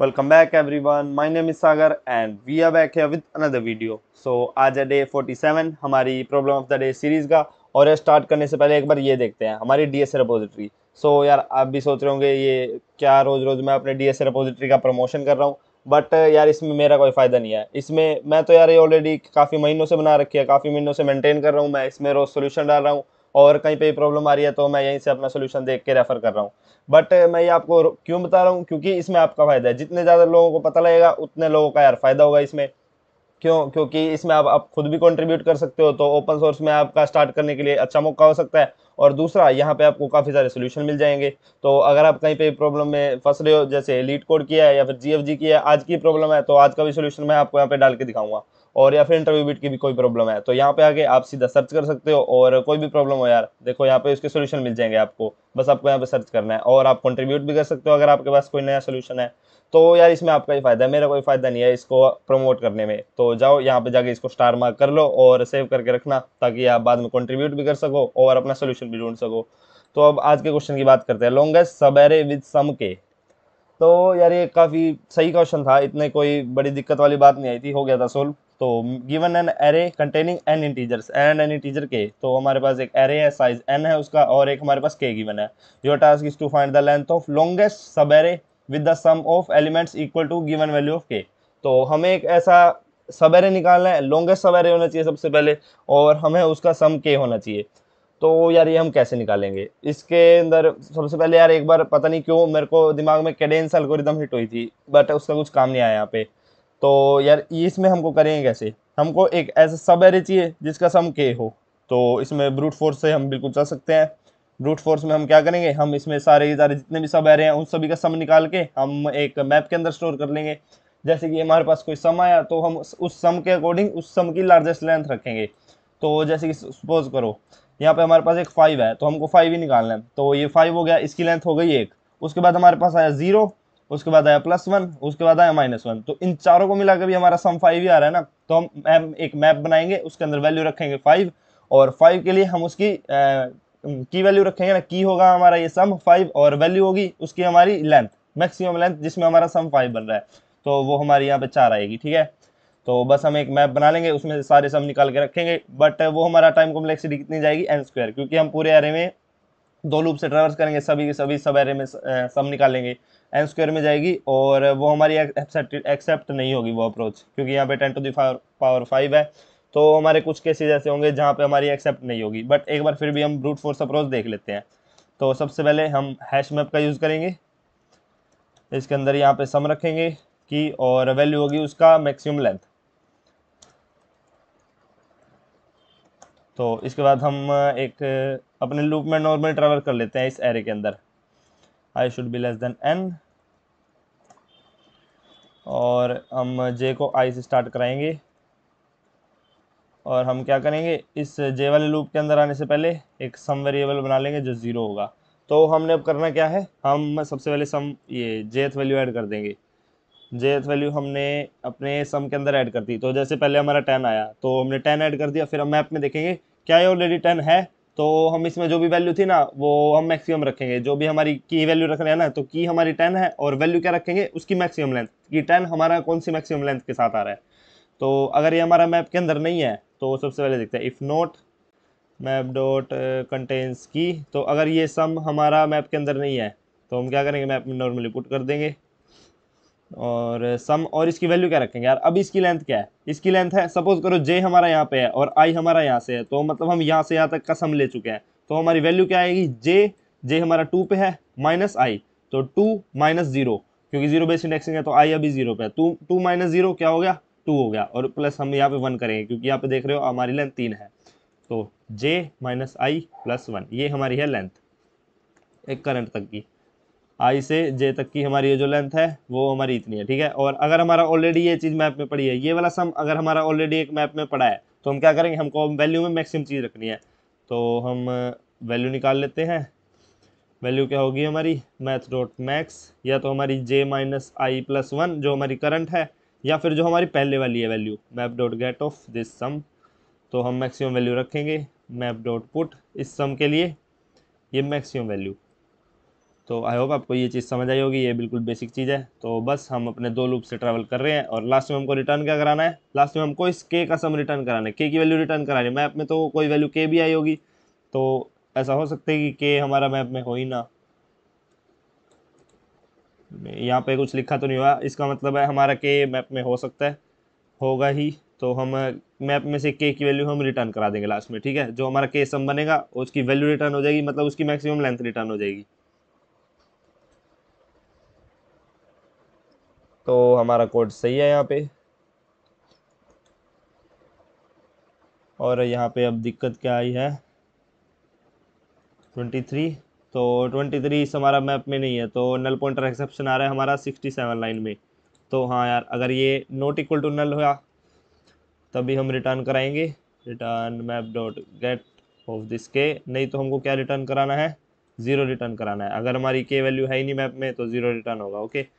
Welcome back everyone my name Sagar and we are back है with another video so आज है day 47 हमारी problem of the day series का और ये स्टार्ट करने से पहले एक बार ये देखते हैं हमारी डी एस रिपोजिटरी सो यार आप भी सोच रहे होंगे ये क्या रोज़ रोज़ मैं अपने डी एस रिपोजिटरी का प्रमोशन कर रहा हूँ बट यार इसमें मेरा कोई फ़ायदा नहीं है इसमें मैं तो यार ये ऑलरेडी काफ़ी महीनों से बना रखी है काफ़ी महीनों से मेनटेन कर रहा हूँ मैं इसमें रोज़ सोल्यूशन डाल रहा हूँ और कहीं पे भी प्रॉब्लम आ रही है तो मैं यहीं से अपना सोल्यूशन देख के रेफर कर रहा हूँ बट मैं ये आपको क्यों बता रहा हूँ क्योंकि इसमें आपका फ़ायदा है जितने ज़्यादा लोगों को पता लगेगा उतने लोगों का यार फ़ायदा होगा इसमें क्यों क्योंकि इसमें आप आप खुद भी कंट्रीब्यूट कर सकते हो तो ओपन सोर्स में आपका स्टार्ट करने के लिए अच्छा मौका हो सकता है और दूसरा यहाँ पे आपको काफ़ी सारे सोल्यूशन मिल जाएंगे तो अगर आप कहीं पे प्रॉब्लम में फंस रहे हो जैसे लीड कोड किया है या फिर जी किया है आज की प्रॉब्लम है तो आज का भी सोल्यूशन मैं आपको यहाँ पे डाल के दिखाऊंगा और या फिर इंटरव्यू बिट की भी कोई प्रॉब्लम है तो यहाँ पे आके आप सीधा सर्च कर सकते हो और कोई भी प्रॉब्लम हो यार देखो यहाँ पे उसके सोल्यूशन मिल जाएंगे आपको बस आपको यहाँ पे सर्च करना है और आप कंट्रीब्यूट भी कर सकते हो अगर आपके पास कोई नया सोल्यूशन है तो यार इसमें आपका ही फायदा है मेरा कोई फायदा नहीं है इसको प्रमोट करने में तो जाओ यहाँ पे जाके इसको स्टार मार्क कर लो और सेव करके रखना ताकि आप बाद में कंट्रीब्यूट भी कर सको और अपना सोल्यूशन भी ढूंढ सको तो अब आज के क्वेश्चन की बात करते हैं लॉन्गेस्ट सबेरे विद सम के तो यार ये काफ़ी सही क्वेश्चन था इतने कोई बड़ी दिक्कत वाली बात नहीं आई थी हो गया था सोल्व तो given an array containing N integers N N integer K तो हमारे पास एक एरे है साइज एन है उसका और एक हमारे पास के गिवन है your task is to find the length of longest subarray with the sum of elements equal to given value of K तो हमें एक ऐसा सब एरे निकालना है लॉन्गेस्ट सब एरे होना चाहिए सबसे पहले और हमें उसका सम के होना चाहिए तो यार ये हम कैसे निकालेंगे इसके अंदर सबसे पहले यार एक बार पता नहीं क्यों मेरे को दिमाग में कैडेंस एल्गोरिदम हिट हुई थी बट उसका कुछ काम नहीं आया यहाँ पे तो यार इसमें हमको करेंगे कैसे हमको एक ऐसा सब एरे चाहिए जिसका सम के हो तो इसमें ब्रूट फोर्स से हम बिल्कुल चल सकते हैं ब्रूट फोर्स में हम क्या करेंगे हम इसमें सारे के सारे जितने भी सब एरे हैं उन सभी का सम निकाल के हम एक मैप के अंदर स्टोर कर लेंगे जैसे कि हमारे पास कोई सम आया तो हम उस सम के अकॉर्डिंग उस सम की लार्जेस्ट लेंथ रखेंगे तो जैसे कि सपोज करो यहाँ पे हमारे पास एक फाइव है तो हमको फाइव ही निकालना है तो ये फाइव हो गया इसकी लेंथ हो गई एक उसके बाद हमारे पास आया ज़ीरो उसके बाद आया प्लस वन उसके बाद आया माइनस वन तो इन चारों को मिलाकर भी हमारा सम फाइव ही आ रहा है ना तो हम एक मैप बनाएंगे उसके अंदर वैल्यू रखेंगे फाइव और फाइव के लिए हम उसकी आ, की वैल्यू रखेंगे ना की होगा हमारा ये सम फाइव और वैल्यू होगी उसकी हमारी लेंथ मैक्सिमम लेंथ जिसमें हमारा सम फाइव बन रहा है तो वो हमारी यहाँ पे चार आएगी ठीक है तो बस हम एक मैप बना लेंगे उसमें सारे सम निकाल के रखेंगे बट वो हमारा टाइम कॉम्प्लेक्सिटी कितनी जाएगी एन स्क्वायर क्योंकि हम पूरे एरे में दो लूप से ट्रावर्स करेंगे सभी के सभी सब एरे में सब निकालेंगे एन स्क्वायर में जाएगी और वो हमारी एक्सेप्ट नहीं होगी वो अप्रोच क्योंकि यहाँ पे ten to the power five है तो हमारे कुछ केसेज ऐसे होंगे जहाँ पे हमारी एक्सेप्ट नहीं होगी बट एक बार फिर भी हम ब्रूट फोर्स अप्रोच देख लेते हैं तो सबसे पहले हम हैश मैप का यूज़ करेंगे इसके अंदर यहाँ पे सम रखेंगे की और वैल्यू होगी उसका मैक्सिमम लेंथ तो इसके बाद हम एक अपने लूप में नॉर्मली ट्रेवल कर लेते हैं इस एरे के अंदर I should be less than N और हम जे को आई से स्टार्ट कराएंगे और हम क्या करेंगे इस जे वाले लूप के अंदर आने से पहले एक सम वेरिएबल बना लेंगे जो ज़ीरो होगा तो हमने अब करना क्या है हम सबसे पहले सम ये जेथ वैल्यू ऐड कर देंगे जेथ वैल्यू हमने अपने सम के अंदर ऐड कर दी तो जैसे पहले हमारा टेन आया तो हमने टेन ऐड कर दिया फिर हम मैप में देखेंगे क्या ये ऑलरेडी टेन है तो हम इसमें जो भी वैल्यू थी ना वो हम मैक्सिमम रखेंगे जो भी हमारी की वैल्यू रख रहे हैं ना तो की हमारी टेन है और वैल्यू क्या रखेंगे उसकी मैक्सिमम लेंथ कि टेन हमारा कौन सी मैक्सिमम लेंथ के साथ आ रहा है तो अगर ये हमारा मैप के अंदर नहीं है तो सबसे पहले देखते हैं if not map dot contains key तो अगर ये सम हमारा मैप के अंदर नहीं है तो हम क्या करेंगे मैप में नॉर्मली पुट कर देंगे और सम और इसकी वैल्यू क्या रखेंगे यार अब इसकी लेंथ क्या है इसकी लेंथ है सपोज करो जे हमारा यहाँ पे है और आई हमारा यहाँ से है तो मतलब हम यहाँ से यहाँ तक का सम ले चुके हैं तो हमारी वैल्यू क्या आएगी जे जे हमारा टू पे है माइनस आई तो टू माइनस जीरो क्योंकि जीरो बेस इंडेक्सिंग है तो आई अभी जीरो पे है टू टू माइनस जीरो क्या हो गया टू हो गया और प्लस हम यहाँ पे वन करेंगे क्योंकि यहाँ पे देख रहे हो हमारी लेंथ तीन है तो J minus I plus one ये हमारी है लेंथ एक करंट तक की आई से जे तक की हमारी ये जो लेंथ है वो हमारी इतनी है ठीक है और अगर हमारा ऑलरेडी ये चीज़ मैप में पड़ी है ये वाला सम अगर हमारा ऑलरेडी एक मैप में पड़ा है तो हम क्या करेंगे हमको वैल्यू में मैक्सिमम चीज़ रखनी है तो हम वैल्यू uh, निकाल लेते हैं वैल्यू क्या होगी हमारी मैथ डॉट मैक्स या तो हमारी J minus I plus one जो हमारी करंट है या फिर जो हमारी पहले वाली है value map dot get of this sum तो हम मैक्सिमम वैल्यू रखेंगे मैप डॉट पुट इस सम के लिए ये मैक्सिमम वैल्यू तो आई होप आपको ये चीज़ समझ आई होगी ये बिल्कुल बेसिक चीज़ है तो बस हम अपने दो लूप से ट्रैवल कर रहे हैं और लास्ट में हमको रिटर्न क्या कराना है लास्ट में हमको इस के का सम रिटर्न कराना है के की वैल्यू रिटर्न करानी है मैप में तो कोई वैल्यू के भी आई होगी तो ऐसा हो सकता है कि के हमारा मैप में हो ही ना यहाँ पे कुछ लिखा तो नहीं हुआ इसका मतलब है हमारा के मैप में हो सकता है होगा ही तो हम मैप में से के की वैल्यू हम रिटर्न करा देंगे लास्ट में ठीक है जो हमारा के सम बनेगा उसकी वैल्यू रिटर्न हो जाएगी मतलब उसकी मैक्सिमम लेंथ रिटर्न हो जाएगी तो हमारा कोड सही है यहाँ पे और यहाँ पे अब दिक्कत क्या आई है ट्वेंटी थ्री तो ट्वेंटी थ्री इस हमारा मैप में नहीं है तो नल पॉइंटर एक्सेप्शन आ रहा है हमारा सिक्सटी सेवन लाइन में तो हाँ यार अगर ये नोट इक्वल टू नल हुआ तभी हम रिटर्न कराएंगे return map dot get of this K नहीं तो हमको क्या रिटर्न कराना है ज़ीरो रिटर्न कराना है अगर हमारी के वैल्यू है ही नहीं मैप में तो ज़ीरो रिटर्न होगा ओके okay?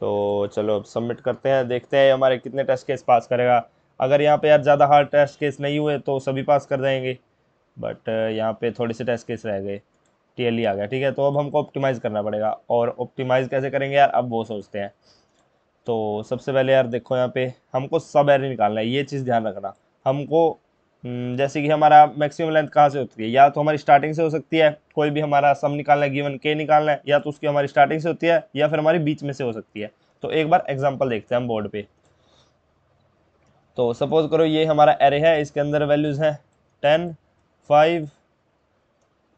तो चलो अब सबमिट करते हैं देखते हैं हमारे कितने टेस्ट केस पास करेगा अगर यहाँ पे यार ज़्यादा हार्ड टेस्ट केस नहीं हुए तो सभी पास कर जाएंगे बट यहाँ पे थोड़े से टेस्ट केस रह गए टी e आ गया ठीक है तो अब हमको ऑप्टिमाइज़ करना पड़ेगा और ऑप्टिमाइज़ कैसे करेंगे यार अब वो सोचते हैं तो सबसे पहले यार देखो यहाँ पे हमको सब एरे निकालना है ये चीज़ ध्यान रखना हमको हम्म, जैसे कि हमारा मैक्सिमम लेंथ कहाँ से होती है या तो हमारी स्टार्टिंग से हो सकती है कोई भी हमारा सम निकालना है गिवन के निकालना है या तो उसकी हमारी स्टार्टिंग से होती है या फिर हमारी बीच में से हो सकती है तो एक बार एग्जाम्पल देखते हैं हम बोर्ड पे तो सपोज करो ये हमारा एरे है इसके अंदर वैल्यूज़ हैं ten five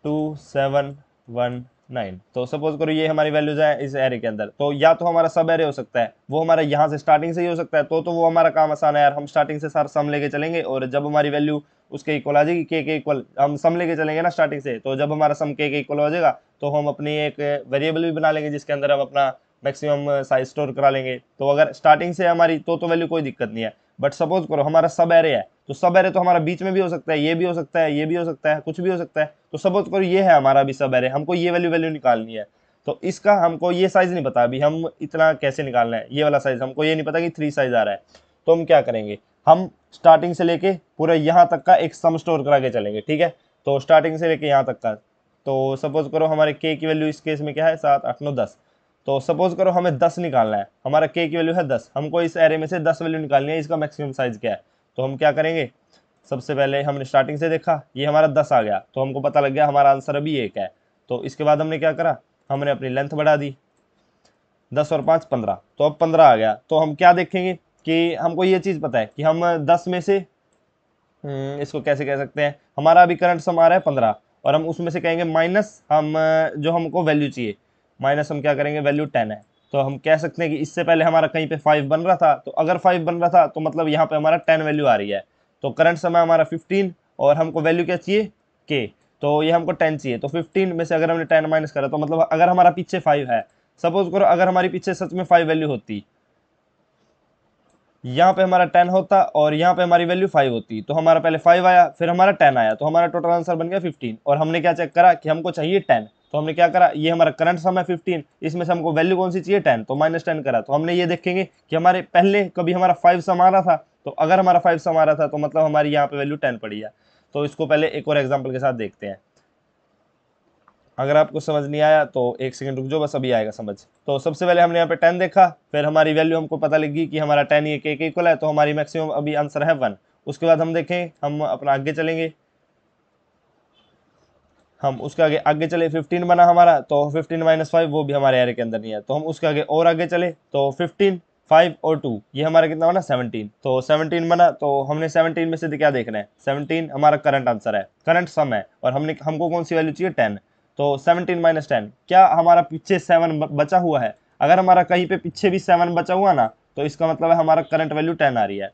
two seven one nine तो सपोज करो ये हमारी वैल्यूज है इस एरे के अंदर तो या तो हमारा सब एरे हो सकता है वो हमारा यहाँ से स्टार्टिंग से ही हो सकता है तो तो वो हमारा काम आसान है यार हम स्टार्टिंग से सारा सम लेके चलेंगे और जब हमारी वैल्यू उसके इक्वल आ जाएगी के के इक्वल हम सम लेके चलेंगे ना स्टार्टिंग से तो जब हमारा सम के के इक्वल हो जाएगा तो हम अपनी एक वेरिएबल भी बना लेंगे जिसके अंदर हम अपना मैक्सिमम साइज स्टोर करा लेंगे तो अगर स्टार्टिंग से हमारी तो तो वैल्यू कोई दिक्कत नहीं है बट सपोज करो हमारा सब एरे है तो सब एरे तो हमारा बीच में भी हो सकता है ये भी हो सकता है ये भी हो सकता है कुछ भी हो सकता है तो सपोज करो ये है हमारा भी सब एरे हमको ये वैल्यू वैल्यू निकालनी है तो इसका हमको ये साइज़ नहीं पता अभी हम इतना कैसे निकालना है ये वाला साइज़ हमको ये नहीं पता कि थ्री साइज़ आ रहा है तो हम क्या करेंगे हम स्टार्टिंग से लेके पूरा यहाँ तक का एक सम स्टोर करा के चलेंगे ठीक है तो स्टार्टिंग से लेके यहाँ तक का तो सपोज करो हमारे के की वैल्यू इस केस में क्या है सात आठ नौ दस तो सपोज करो हमें दस निकालना है हमारा के की वैल्यू है दस हमको इस एरे में से दस वैल्यू निकालनी है इसका मैक्सिमम साइज़ क्या है तो हम क्या करेंगे सबसे पहले हमने स्टार्टिंग से देखा ये हमारा दस आ गया तो हमको पता लग गया हमारा आंसर अभी एक है तो इसके बाद हमने क्या करा हमने अपनी लेंथ बढ़ा दी दस और पाँच पंद्रह तो अब पंद्रह आ गया तो हम क्या देखेंगे कि हमको ये चीज़ पता है कि हम दस में से हम्म, इसको कैसे कह सकते हैं हमारा अभी करंट सम आ रहा है पंद्रह और हम उसमें से कहेंगे माइनस हम जो हमको वैल्यू चाहिए माइनस हम क्या करेंगे वैल्यू टेन है तो हम कह सकते हैं कि इससे पहले हमारा कहीं पे फाइव बन रहा था तो अगर फाइव बन रहा था तो मतलब यहाँ पे हमारा टेन वैल्यू आ रही है तो करंट समय हमारा फिफ्टीन और हमको वैल्यू क्या चाहिए के तो ये हमको टेन चाहिए तो फिफ्टीन में से अगर हमने टेन माइनस करा तो मतलब अगर हमारा पीछे फाइव है सपोज करो अगर हमारे पीछे सच में फाइव वैल्यू होती यहाँ पे हमारा टेन होता और यहाँ पे हमारी वैल्यू फाइव होती तो हमारा पहले फाइव आया फिर हमारा टेन आया तो हमारा टोटल आंसर बन गया फिफ्टीन और हमने क्या चेक करा कि हमको चाहिए टेन तो हमने क्या करा ये हमारा करंट सम है फिफ्टीन इसमें से हमको वैल्यू कौन सी चाहिए टेन तो माइनस टेन करा तो हमने ये देखेंगे कि हमारे पहले कभी हमारा फाइव सम आ रहा था तो अगर हमारा फाइव सम आ रहा था तो मतलब हमारी यहाँ पे वैल्यू टेन पड़ी है तो इसको पहले एक और एग्जाम्पल के साथ देखते हैं अगर आपको समझ नहीं आया तो एक सेकंड रुक जाओ बस अभी आएगा समझ तो सबसे पहले हमने यहाँ पे टेन देखा फिर हमारी वैल्यू हमको पता लगी कि हमारा टेन ये के इक्वल है तो हमारी मैक्सिमम अभी आंसर है वन उसके बाद हम देखें हम अपना आगे चलेंगे हम उसके आगे आगे चले 15 बना हमारा तो 15 माइनस फाइव वो भी हमारे एरे के अंदर नहीं है तो हम उसके आगे और आगे चले तो 15 फाइव और टू ये हमारा कितना बना सेवनटीन तो सेवनटीन बना तो हमने सेवनटीन में से क्या देखना है सेवनटीन हमारा करंट आंसर है करंट सम है और हमने हमको कौन सी वैल्यू चाहिए टेन तो सेवनटीन माइनस टेन क्या हमारा पीछे सेवन बचा हुआ है अगर हमारा कहीं पे पीछे भी सेवन बचा हुआ ना तो इसका मतलब है हमारा करंट वैल्यू टेन आ रही है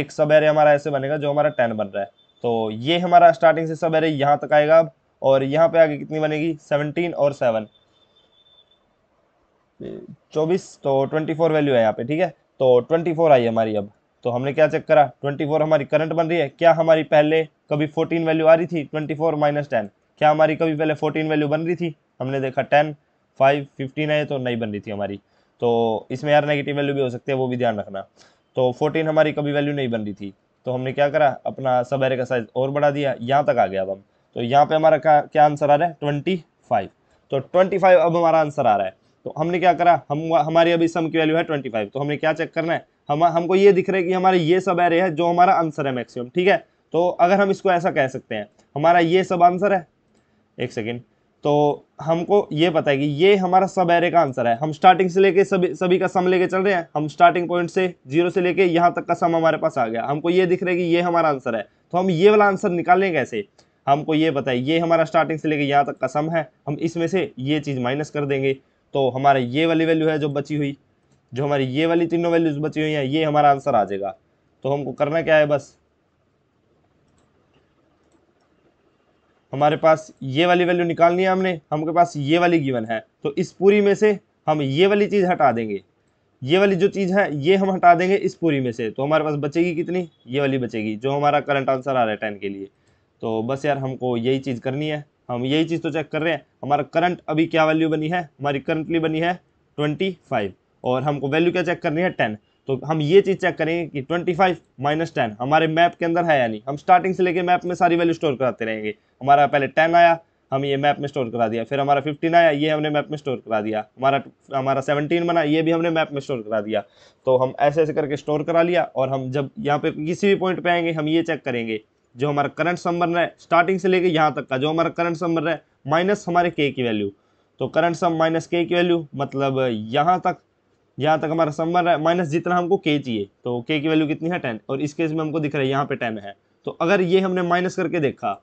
एक सब एरे हमारा ऐसे बनेगा जो हमारा टेन बन रहा है तो ये हमारा स्टार्टिंग से सब एरे यहाँ तक आएगा अब और यहाँ पे आगे कितनी बनेगी सेवनटीन और सेवन चौबीस तो ट्वेंटी फोर वैल्यू है यहाँ पे ठीक है तो ट्वेंटी फोर आई हमारी अब तो हमने क्या चेक करा ट्वेंटी फोर हमारी करंट बन रही है क्या हमारी पहले कभी फोर्टीन वैल्यू आ रही थी ट्वेंटी फोर माइनस टेन क्या हमारी कभी पहले फोर्टीन वैल्यू बन रही थी हमने देखा टेन फाइव फिफ्टीन है तो नहीं बन रही थी हमारी तो इसमें यार नेगेटिव वैल्यू भी हो सकती है वो भी ध्यान रखना तो फोर्टीन हमारी कभी वैल्यू नहीं बन रही थी तो हमने क्या करा अपना सब एरे का साइज और बढ़ा दिया यहाँ तक आ गया अब हम तो यहाँ पे हमारा क्या क्या आंसर आ रहा है ट्वेंटी फाइव तो ट्वेंटी फाइव अब हमारा आंसर आ रहा है तो हमने क्या करा हम हमारी अभी सम की वैल्यू है ट्वेंटी फाइव तो हमने क्या चेक करना है हम हमको ये दिख रहा है कि हमारे ये सब एरे है जो हमारा आंसर है मैक्सिमम ठीक है तो अगर हम इसको ऐसा कह सकते हैं हमारा ये सब आंसर है एक सेकेंड तो हमको ये पता है कि ये हमारा सब एरे का आंसर है हम स्टार्टिंग से लेके सभी सभी का सम लेके चल रहे हैं हम स्टार्टिंग पॉइंट से जीरो से लेके यहाँ तक का सम हमारे पास आ गया हमको ये दिख रहा है कि ये हमारा आंसर है तो हम ये वाला आंसर निकालें कैसे हमको ये है ये हमारा स्टार्टिंग से लेकर यहाँ तक का सम है हम इसमें से ये चीज़ माइनस कर देंगे तो हमारा ये वाली वैल्यू है जो बची हुई जो हमारी ये वाली तीनों वैल्यूज बची हुई हैं ये हमारा आंसर आ जाएगा तो हमको करना क्या है बस हमारे पास ये वाली वैल्यू निकालनी है हमने हमके पास ये वाली गिवन है तो इस पूरी में से हम ये वाली चीज़ हटा देंगे ये वाली जो चीज़ है ये हम हटा देंगे इस पूरी में से तो हमारे पास बचेगी कितनी ये वाली बचेगी जो हमारा करंट आंसर आ रहा है टेन के लिए तो बस यार हमको यही चीज़ करनी है हम यही चीज़ तो चेक कर रहे हैं हमारा करंट अभी क्या वैल्यू बनी है हमारी करंटली बनी है ट्वेंटी फाइव और हमको वैल्यू क्या चेक करनी है टेन तो हम ये चीज़ चेक करेंगे कि ट्वेंटी फाइव माइनस टेन हमारे मैप के अंदर है या नहीं हम स्टार्टिंग से लेके मैप में सारी वैल्यू स्टोर कराते रहेंगे हमारा पहले टेन आया हम ये मैप में स्टोर करा दिया फिर हमारा फिफ्टीन आया ये हमने मैप में स्टोर करा दिया हमारा हमारा सेवनटीन बना ये भी हमने मैप में स्टोर करा दिया तो हम ऐसे ऐसे करके स्टोर करा लिया और हम जब यहाँ पे किसी भी पॉइंट पे आएंगे हम ये चेक करेंगे जो हमारा करंट सम बन रहा है स्टार्टिंग से लेके यहाँ तक का जो हमारा करंट सम बन रहा है माइनस हमारे के की वैल्यू तो करंट सम माइनस के की वैल्यू मतलब यहाँ तक यहाँ तक हमारा सम बन रहा है माइनस जितना हमको के चाहिए तो के की वैल्यू कितनी है टेन और इस केस में हमको दिख रहा है यहाँ पे टेन है तो अगर ये हमने माइनस करके देखा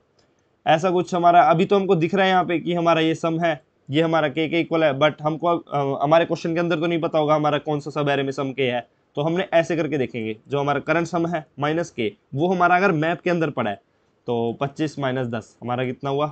ऐसा कुछ हमारा अभी तो हमको दिख रहा है यहाँ पे कि हमारा ये सम है ये हमारा के के इक्वल है बट हमको हमारे क्वेश्चन के अंदर तो नहीं पता होगा हमारा कौन सा सब एरे में सम के है तो हमने ऐसे करके देखेंगे जो हमारा करंट सम है माइनस के वो हमारा अगर मैप के अंदर पड़ा है तो पच्चीस माइनस दस हमारा कितना हुआ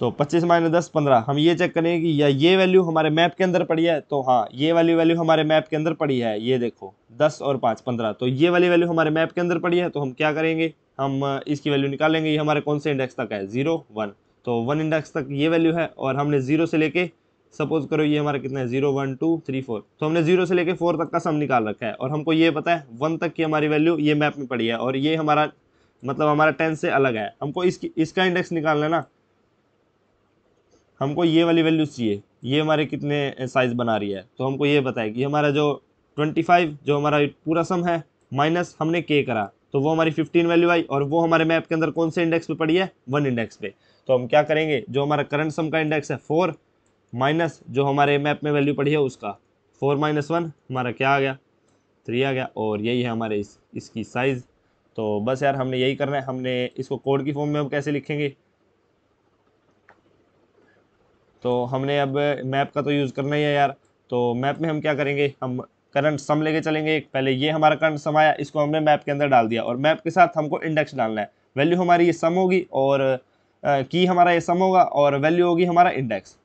तो 25 माइनस दस पंद्रह हम ये चेक करेंगे कि या ये वैल्यू हमारे मैप के अंदर पड़ी है तो हाँ ये वाली वैल्यू हमारे मैप के अंदर पड़ी है ये देखो दस और पाँच पंद्रह तो ये वाली वैल्यू हमारे मैप के अंदर पड़ी है तो हम क्या करेंगे हम इसकी वैल्यू निकालेंगे ये हमारे कौन से इंडेक्स तक है ज़ीरो वन तो वन इंडेक्स तक ये वैल्यू है और हमने ज़ीरो से लेके सपोज करो ये हमारा कितना है zero one two three four तो हमने जीरो से लेके फोर तक का सम निकाल रखा है और हमको ये पता है वन तक की हमारी वैल्यू ये मैप में पड़ी है और ये हमारा मतलब हमारा टेन से अलग है हमको इसकी इसका इंडेक्स निकालना है ना हमको ये वाली वैल्यूज चाहिए ये हमारे कितने साइज बना रही है तो हमको ये पता है कि हमारा जो ट्वेंटी फाइव जो हमारा पूरा सम है माइनस हमने के करा तो वो हमारी फिफ्टीन वैल्यू आई और वो हमारे मैप के अंदर कौन से इंडेक्स पे पड़ी है वन इंडेक्स पे तो हम क्या करेंगे जो हमारा करंट सम का इंडेक्स है फोर माइनस जो हमारे मैप में वैल्यू पड़ी है उसका फोर माइनस वन हमारा क्या आ गया थ्री आ गया और यही है हमारे इस इसकी साइज़ तो बस यार हमने यही करना है हमने इसको कोड की फॉर्म में अब कैसे लिखेंगे तो हमने अब मैप का तो यूज़ करना ही है यार तो मैप में हम क्या करेंगे हम करंट सम लेके चलेंगे पहले ये हमारा करंट सम आया इसको हमने मैप के अंदर डाल दिया और मैप के साथ हमको इंडेक्स डालना है वैल्यू हमारी ये सम होगी और की हमारा ये सम होगा और वैल्यू होगी हमारा इंडेक्स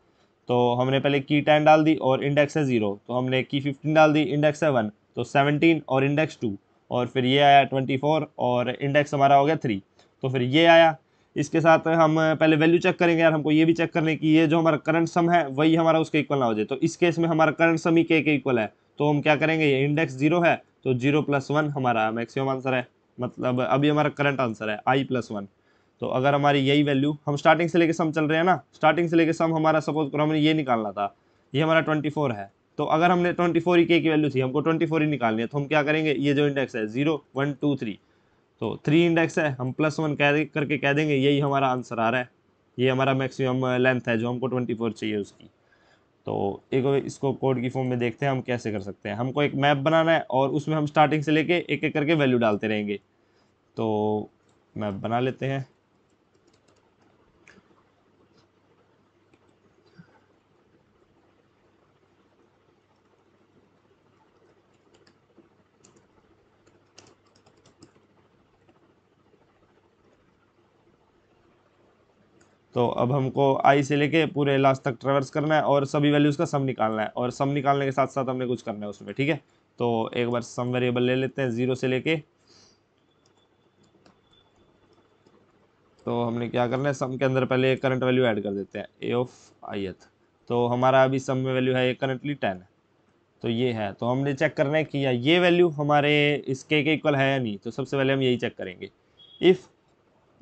तो हमने पहले की टेन डाल दी और इंडेक्स है ज़ीरो तो हमने की फिफ्टीन डाल दी इंडेक्स है वन तो सेवनटीन और इंडेक्स टू और फिर ये आया ट्वेंटी फोर और इंडेक्स हमारा हो गया थ्री तो फिर ये आया इसके साथ हम पहले वैल्यू चेक करेंगे यार हमको ये भी चेक करने की ये जो हमारा करंट सम है वही हमारा उसके इक्वल ना हो जाए तो इस केस में हमारा करंट सम ही के के इक्वल है तो हम क्या करेंगे ये इंडेक्स जीरो है तो जीरो प्लस वन हमारा मैक्सिमम आंसर है मतलब अभी हमारा करंट आंसर है आई प्लस वन तो अगर हमारी यही वैल्यू हम स्टार्टिंग से लेके सम चल रहे हैं ना स्टार्टिंग से लेके सम हमारा सपोज करो हमने ये निकालना था ये हमारा ट्वेंटी फोर है तो अगर हमने ट्वेंटी फोर ही के की वैल्यू थी हमको ट्वेंटी फोर ही निकालनी है तो हम क्या करेंगे ये जो इंडेक्स है जीरो वन टू थ्री तो थ्री इंडेक्स है हम प्लस वन कह करके कह देंगे यही हमारा आंसर आ रहा है ये हमारा मैक्सिमम लेंथ है जो हमको ट्वेंटी फोर चाहिए उसकी तो एक इसको कोड की फॉर्म में देखते हैं हम कैसे कर सकते हैं हमको एक मैप बनाना है और उसमें हम स्टार्टिंग से लेके एक एक करके वैल्यू डालते रहेंगे तो मैप बना लेते हैं तो अब हमको आई से लेके पूरे लास्ट तक ट्रेवर्स करना है और सभी वैल्यूज़ का सम निकालना है और सम निकालने के साथ साथ हमने कुछ करना है उसमें ठीक है तो एक बार सम वेरिएबल ले लेते हैं ज़ीरो से लेके तो हमने क्या करना है सम के अंदर पहले करंट वैल्यू ऐड कर देते हैं ए ऑफ आई एथ तो हमारा अभी सम में वैल्यू है ये करंटली टेन तो ये है तो हमने चेक करना है कि या ये वैल्यू हमारे इसके के इक्वल है या नहीं तो सबसे पहले हम यही चेक करेंगे if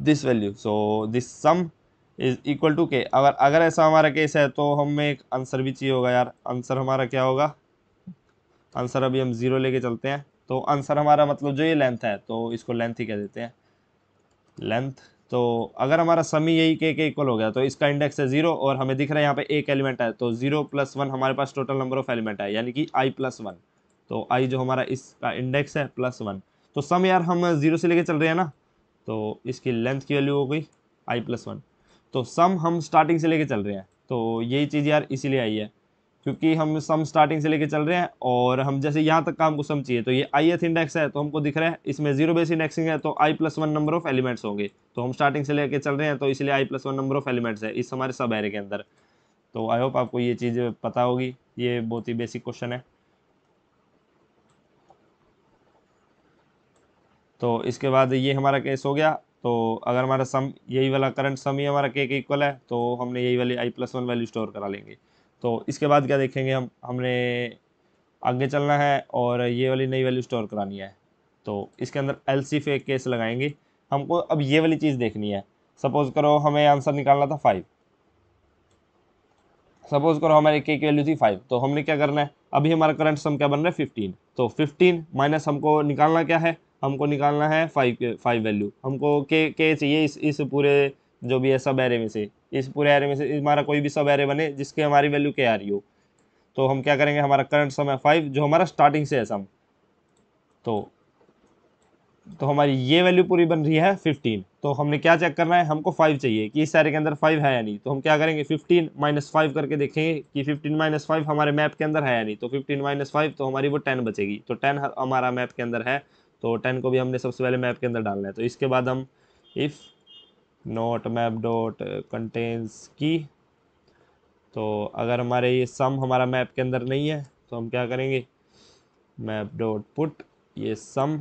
this value so this sum is equal to K अगर अगर ऐसा हमारा केस है तो हमें एक आंसर भी चाहिए होगा यार आंसर हमारा क्या होगा आंसर अभी हम ज़ीरो लेके चलते हैं तो आंसर हमारा मतलब जो ये लेंथ है तो इसको लेंथ ही कह देते हैं लेंथ तो अगर हमारा समी यही के के इक्वल हो गया तो इसका इंडेक्स है ज़ीरो और हमें दिख रहा है यहाँ पे एक एलिमेंट है तो ज़ीरो प्लस वन हमारे पास टोटल नंबर ऑफ़ एलिमेंट है यानी कि आई प्लस वन तो आई जो हमारा इसका इंडेक्स है प्लस वन तो सम यार हम ज़ीरो से लेके चल रहे हैं ना तो इसकी लेंथ की वैल्यू हो गई आई प्लस वन तो सम हम स्टार्टिंग से लेके चल रहे हैं तो यही चीज़ यार इसीलिए आई है क्योंकि हम सम स्टार्टिंग से लेके चल रहे हैं और हम जैसे यहाँ तक काम को सम चाहिए तो ये आई एथ इंडेक्स है तो हमको दिख रहा है इसमें जीरो बेस इंडेक्सिंग है तो I plus one number of elements होंगे तो हम स्टार्टिंग से लेके चल रहे हैं तो इसलिए I plus one number of elements है इस हमारे सब एरे के अंदर तो आई होप आपको ये चीज़ पता होगी ये बहुत ही बेसिक क्वेश्चन है तो इसके बाद ये हमारा केस हो गया तो अगर हमारा सम यही वाला करंट सम ही हमारा के के इक्वल है तो हमने यही वाली I plus one value store करा लेंगे तो इसके बाद क्या देखेंगे हम हमने आगे चलना है और ये वाली नई वैल्यू स्टोर करानी है तो इसके अंदर एल सी फे केस लगाएंगे हमको अब ये वाली चीज़ देखनी है सपोज़ करो हमें आंसर निकालना था फाइव सपोज़ करो हमारे के की वैल्यू थी फाइव तो हमने क्या करना है अभी हमारा करंट सम क्या बन रहा है फिफ्टीन तो फिफ्टीन माइनस हमको निकालना क्या है हमको निकालना है फाइव फाइव वैल्यू हमको के के चाहिए इस इस पूरे जो भी है सब एरे में से इस पूरे एरे में से हमारा कोई भी सब एरे बने जिसकी हमारी वैल्यू के आ रही हो तो हम क्या करेंगे हमारा करंट सम है फाइव जो हमारा स्टार्टिंग से है सम तो तो हमारी ये वैल्यू पूरी बन रही है फिफ्टीन तो हमने क्या चेक करना है हमको फाइव चाहिए कि इस एरे के अंदर फाइव है या नहीं तो हम क्या करेंगे फिफ्टीन माइनस फाइव करके देखेंगे कि फिफ्टीन माइनस फाइव हमारे मैप के अंदर है या नहीं तो फिफ्टीन माइनस फाइव तो हमारी वो टेन बचेगी तो टेन हमारा मैप के अंदर है तो टेन को भी हमने सबसे पहले मैप के अंदर डालना है तो इसके बाद हम if not map dot contains key तो अगर हमारे ये सम हमारा मैप के अंदर नहीं है तो हम क्या करेंगे मैप डॉट पुट ये सम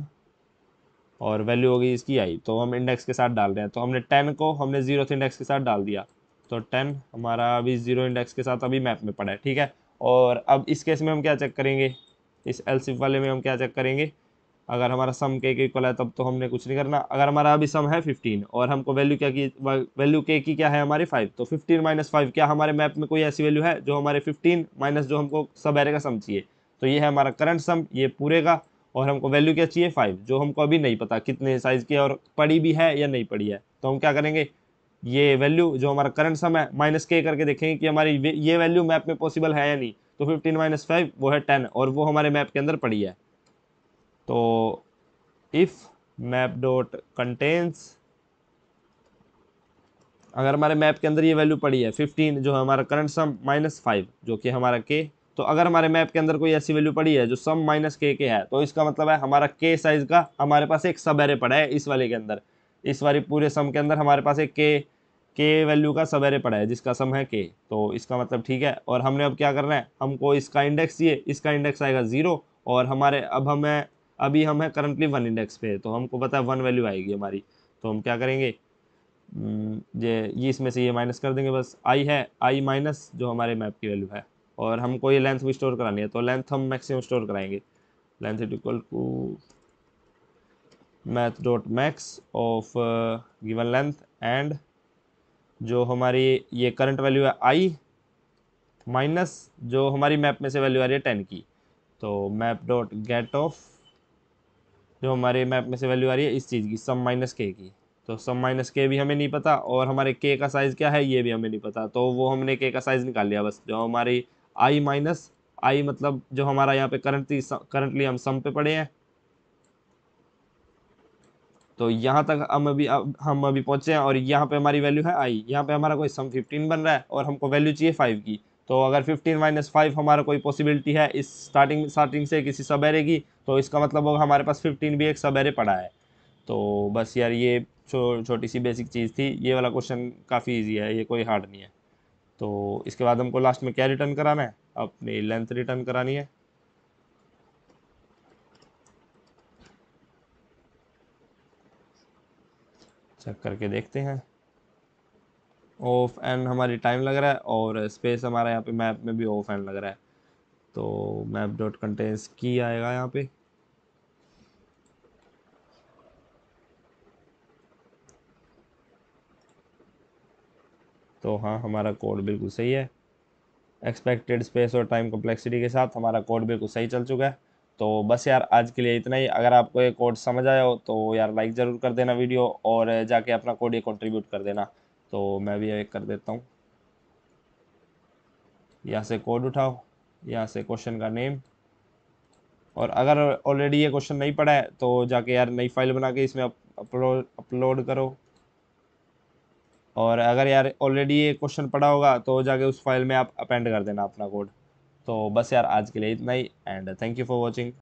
और वैल्यू होगी इसकी आई तो हम इंडेक्स के साथ डाल रहे हैं तो हमने टेन को हमने जीरो इंडेक्स के साथ डाल दिया तो टेन हमारा अभी ज़ीरो इंडेक्स के साथ अभी मैप में पड़ा है ठीक है और अब इस केस में हम क्या चेक करेंगे इस एल वाले में हम क्या चेक करेंगे अगर हमारा सम के के इक्वल है तब तो हमने कुछ नहीं करना अगर हमारा अभी सम है फिफ्टीन और हमको वैल्यू क्या की वैल्यू के की क्या है हमारी फाइव तो फिफ्टीन माइनस फाइव क्या हमारे मैप में कोई ऐसी वैल्यू है जो हमारे फिफ्टीन माइनस जो हमको सब एरे का सम चाहिए तो ये है हमारा करंट सम ये पूरे का और हमको वैल्यू क्या चाहिए फाइव जो हमको अभी नहीं पता कितने साइज़ की और पड़ी भी है या नहीं पड़ी है तो हम क्या करेंगे ये वैल्यू जो हमारा करंट सम है माइनस के करके देखेंगे कि हमारी ये वैल्यू मैप में पॉसिबल है या नहीं तो फिफ्टीन माइनस फाइव वो है टेन और वो हमारे मैप के अंदर पड़ी है तो इफ़ मैप डॉट कंटेंस अगर हमारे मैप के अंदर ये वैल्यू पड़ी है फिफ्टीन जो है हमारा करंट सम माइनस फाइव जो कि हमारा के तो अगर हमारे मैप के अंदर कोई ऐसी वैल्यू पड़ी है जो सम माइनस के के है तो इसका मतलब है हमारा के साइज़ का हमारे पास एक सब एरे पड़ा है इस वाले के अंदर इस वाली पूरे सम के अंदर हमारे पास एक के के वैल्यू का सब एरे पड़ा है जिसका सम है के तो इसका मतलब ठीक है और हमने अब क्या करना है हमको इसका इंडेक्स ये इसका इंडेक्स आएगा ज़ीरो और हमारे अब हमें अभी हम है करंटली वन इंडेक्स पे तो हमको पता है वन वैल्यू आएगी हमारी तो हम क्या करेंगे हम्म, ये ये इसमें से ये माइनस कर देंगे बस आई है आई माइनस जो हमारे मैप की वैल्यू है और हमको ये लेंथ भी स्टोर करानी है तो लेंथ हम मैक्सिमम स्टोर कराएंगे length it equal to math dot max of given length and जो हमारी ये करंट वैल्यू है आई माइनस जो हमारी मैप में से वैल्यू आ रही है टेन की तो मैप डॉट गेट ऑफ जो हमारे मैप में से वैल्यू आ रही है इस चीज़ की सम माइनस के की तो सम माइनस के भी हमें नहीं पता और हमारे के का साइज़ क्या है ये भी हमें नहीं पता तो वो हमने के का साइज़ निकाल लिया बस जो हमारी आई माइनस आई मतलब जो हमारा यहाँ पे करंटली करंटली हम सम पे पड़े हैं तो यहाँ तक हम अभी हम अभी पहुँचे हैं और यहाँ पे हमारी वैल्यू है आई यहाँ पे हमारा कोई सम फिफ्टीन बन रहा है और हमको वैल्यू चाहिए फाइव की तो अगर फिफ्टीन माइनस फाइव हमारा कोई पॉसिबिलिटी है इस स्टार्टिंग स्टार्टिंग से किसी सवेरे की तो इसका मतलब होगा हमारे पास फिफ्टीन भी एक सवेरे पड़ा है तो बस यार ये छो छोटी सी बेसिक चीज़ थी ये वाला क्वेश्चन काफ़ी ईजी है ये कोई हार्ड नहीं है तो इसके बाद हमको लास्ट में क्या रिटर्न कराना है अपनी लेंथ रिटर्न करानी है चेक करके देखते हैं ऑफ एंड हमारी टाइम लग रहा है और स्पेस हमारा यहाँ पे मैप में भी ऑफ एंड लग रहा है तो मैप डॉट कंटेंस की आएगा यहाँ पे तो हाँ हमारा कोड बिल्कुल सही है एक्सपेक्टेड स्पेस और टाइम कम्प्लेक्सिटी के साथ हमारा कोड बिल्कुल सही चल चुका है तो बस यार आज के लिए इतना ही अगर आपको ये कोड समझ आया हो तो यार लाइक ज़रूर कर देना वीडियो और जाके अपना कोड ये कंट्रीब्यूट कर देना तो मैं भी एक कर देता हूँ यहाँ से कोड उठाओ यहाँ से क्वेश्चन का नेम और अगर ऑलरेडी ये क्वेश्चन नहीं पड़ा है तो जाके यार नई फाइल बना के इसमें अपलोड अपलोड करो और अगर यार ऑलरेडी ये क्वेश्चन पड़ा होगा तो जाके उस फाइल में आप अपेंड कर देना अपना कोड तो बस यार आज के लिए इतना ही and thank you for watching